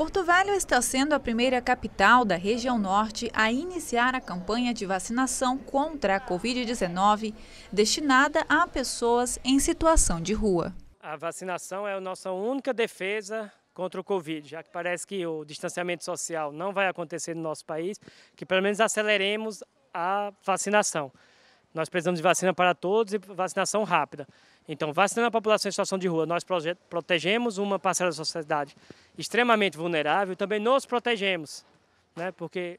Porto Velho está sendo a primeira capital da região norte a iniciar a campanha de vacinação contra a Covid-19, destinada a pessoas em situação de rua. A vacinação é a nossa única defesa contra o Covid, já que parece que o distanciamento social não vai acontecer no nosso país, que pelo menos aceleremos a vacinação. Nós precisamos de vacina para todos e vacinação rápida. Então, vacinando a população em situação de rua, nós protegemos uma parcela da sociedade extremamente vulnerável, também nos protegemos, né? porque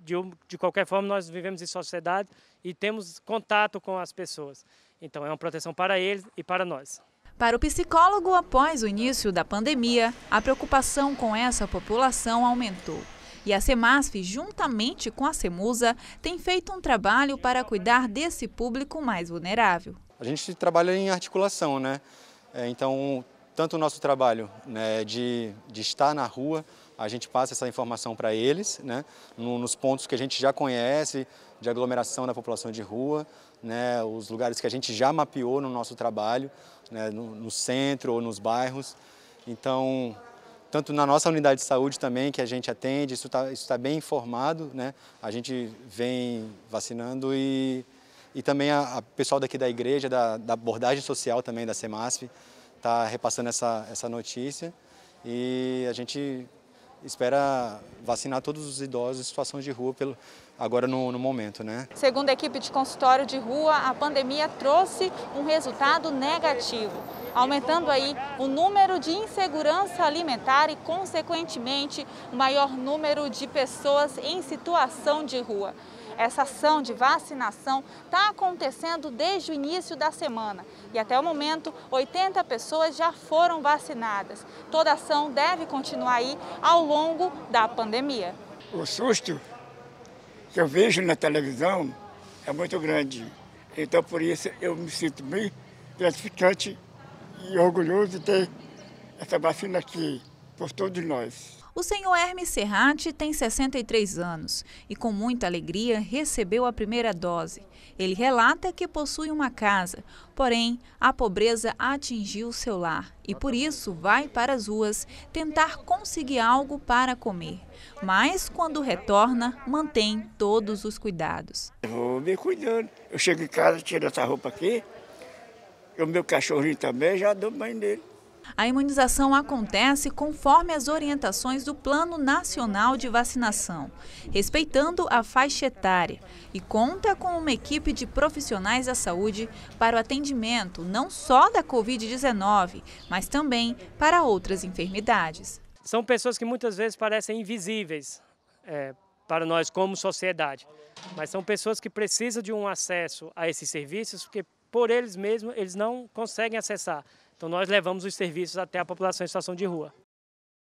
de, de qualquer forma nós vivemos em sociedade e temos contato com as pessoas. Então, é uma proteção para eles e para nós. Para o psicólogo, após o início da pandemia, a preocupação com essa população aumentou. E a Semasf, juntamente com a Semusa, tem feito um trabalho para cuidar desse público mais vulnerável. A gente trabalha em articulação, né? É, então, tanto o nosso trabalho né, de, de estar na rua, a gente passa essa informação para eles, né, nos pontos que a gente já conhece, de aglomeração da população de rua, né, os lugares que a gente já mapeou no nosso trabalho, né, no, no centro ou nos bairros. Então, tanto na nossa unidade de saúde também, que a gente atende, isso está isso tá bem informado, né? A gente vem vacinando e, e também a, pessoal daqui da igreja, da, da abordagem social também da Semasf, está repassando essa, essa notícia e a gente espera vacinar todos os idosos em situação de rua pelo, agora no, no, momento, né? Segundo a equipe de consultório de rua, a pandemia trouxe um resultado negativo aumentando aí o número de insegurança alimentar e, consequentemente, o maior número de pessoas em situação de rua. Essa ação de vacinação está acontecendo desde o início da semana e até o momento 80 pessoas já foram vacinadas. Toda ação deve continuar aí ao longo da pandemia. O susto que eu vejo na televisão é muito grande. Então, por isso, eu me sinto bem gratificante e orgulhoso de ter essa vacina aqui por todos nós. O senhor Hermes Serrati tem 63 anos e, com muita alegria, recebeu a primeira dose. Ele relata que possui uma casa, porém, a pobreza atingiu seu lar e, por isso, vai para as ruas tentar conseguir algo para comer. Mas, quando retorna, mantém todos os cuidados. Eu vou me cuidando. Eu chego em casa, tiro essa roupa aqui, o meu cachorrinho também, já deu banho nele. A imunização acontece conforme as orientações do Plano Nacional de Vacinação, respeitando a faixa etária e conta com uma equipe de profissionais da saúde para o atendimento não só da Covid-19, mas também para outras enfermidades. São pessoas que muitas vezes parecem invisíveis é, para nós como sociedade, mas são pessoas que precisam de um acesso a esses serviços porque por eles mesmos, eles não conseguem acessar. Então nós levamos os serviços até a população em situação de rua.